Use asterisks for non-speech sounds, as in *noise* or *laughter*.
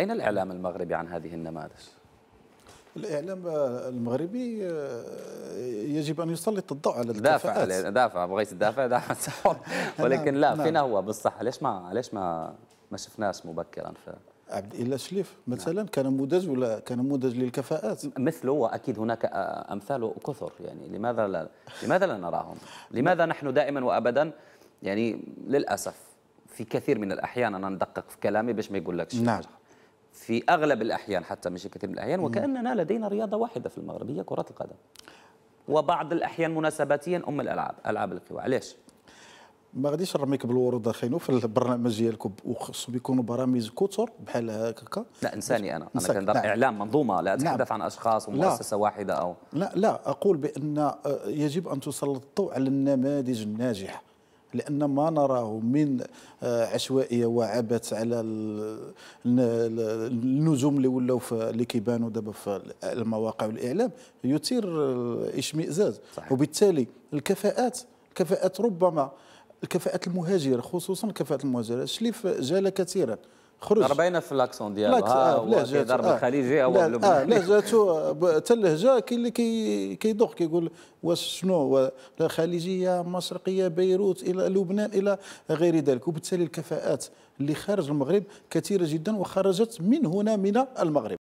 أين الإعلام المغربي عن هذه النماذج؟ الإعلام المغربي آه، يجب أن يسلط الضوء على الكفاءات دافع دافع بغيت تدافع دافع *laughs* نعم، ولكن لا فينا نعم. هو بالصح ليش ما ليش ما ما شفناش مبكرا ف... عبد إلا شليف نعم. مثلا نعم. كان نموذج ولا كان نموذج للكفاءات مثله واكيد هناك آه، امثال كثر يعني لماذا لا لماذا لا نراهم؟ لماذا نحن دائما وابدا يعني للاسف في كثير من الاحيان انا ندقق في كلامي باش ما يقول لكش نعم في اغلب الاحيان حتى مش كثير من الاحيان وكاننا لدينا رياضه واحده في المغرب هي كره القدم وبعض الاحيان مناسباتيا ام الالعاب العاب القوى علاش ما غاديش نرميك بالورود خينو في البرنامج ديالكم وخصهم يكونوا برامج كثر بحال هكا لا انساني انا انا كندير نعم. اعلام منظومه لا نعم. اتحدث نعم. عن اشخاص ومؤسسه واحده او لا لا اقول بان آه، يجب ان تسلط الضوء على النماذج الناجحه لان ما نراه من آه، عشوائيه وعبث على النجوم اللي ولاو اللي كيبانوا دابا في المواقع والاعلام يثير اشمئزاز وبالتالي الكفاءات الكفاءات ربما الكفاءات المهاجره خصوصا الكفاءات المهاجره شليف جال كثيرا خرج ضربينا في لاكسون ديالو آه ضرب آه الخليجي او لهجته لا آه، جاتو حتى اللهجه كاين اللي كي كيدوخ كيقول واش شنو خليجيه مشرقيه بيروت الى لبنان الى غير ذلك وبالتالي الكفاءات اللي خارج المغرب كثيره جدا وخرجت من هنا من المغرب